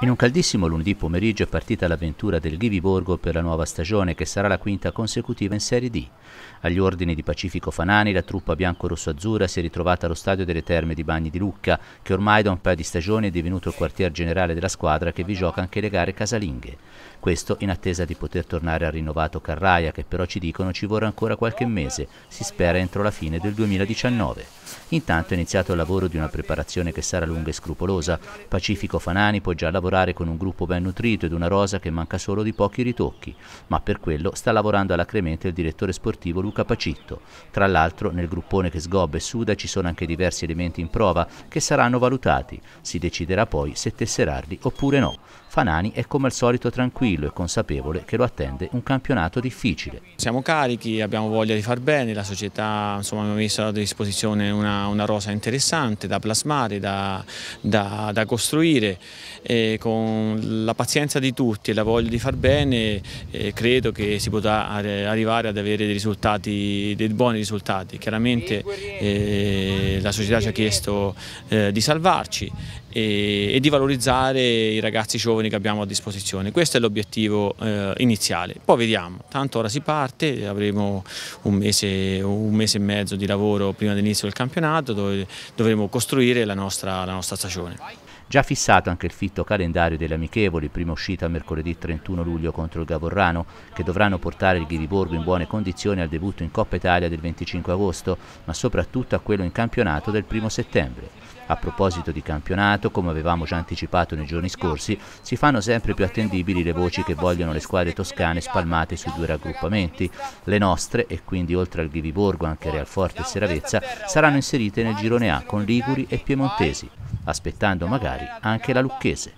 In un caldissimo lunedì pomeriggio è partita l'avventura del Ghiviborgo per la nuova stagione che sarà la quinta consecutiva in Serie D. Agli ordini di Pacifico Fanani la truppa bianco-rosso-azzurra si è ritrovata allo stadio delle Terme di Bagni di Lucca che ormai da un paio di stagioni è divenuto il quartier generale della squadra che vi gioca anche le gare casalinghe. Questo in attesa di poter tornare al rinnovato Carraia che però ci dicono ci vorrà ancora qualche mese, si spera entro la fine del 2019. Intanto è iniziato il lavoro di una preparazione che sarà lunga e scrupolosa. Pacifico Fanani può già lavorare lavorare con un gruppo ben nutrito ed una rosa che manca solo di pochi ritocchi, ma per quello sta lavorando alacremente il direttore sportivo Luca Pacitto. Tra l'altro nel gruppone che sgobba e suda ci sono anche diversi elementi in prova che saranno valutati. Si deciderà poi se tesserarli oppure no. Fanani è come al solito tranquillo e consapevole che lo attende un campionato difficile. Siamo carichi, abbiamo voglia di far bene, la società insomma, mi ha messo a disposizione una, una rosa interessante da plasmare, da, da, da costruire. E con la pazienza di tutti e la voglia di far bene eh, credo che si potrà arrivare ad avere dei, risultati, dei buoni risultati. Chiaramente eh, la società ci ha chiesto eh, di salvarci e, e, di valorizzare i ragazzi giovani che abbiamo a disposizione. Questo è l'obiettivo eh, iniziale. Poi vediamo, tanto ora si parte, avremo un mese, un mese e mezzo di lavoro prima dell'inizio del campionato dove dovremo costruire la nostra, la nostra stagione. Già fissato anche il fitto calendario delle amichevoli, prima uscita mercoledì 31 luglio contro il Gavorrano, che dovranno portare il Ghiriborgo in buone condizioni al debutto in Coppa Italia del 25 agosto, ma soprattutto a quello in campionato del 1 settembre. A proposito di campionato, come avevamo già anticipato nei giorni scorsi, si fanno sempre più attendibili le voci che vogliono le squadre toscane spalmate su due raggruppamenti. Le nostre, e quindi oltre al Ghiviborgo anche Real Forte e Seravezza, saranno inserite nel girone A con Liguri e Piemontesi, aspettando magari anche la Lucchese.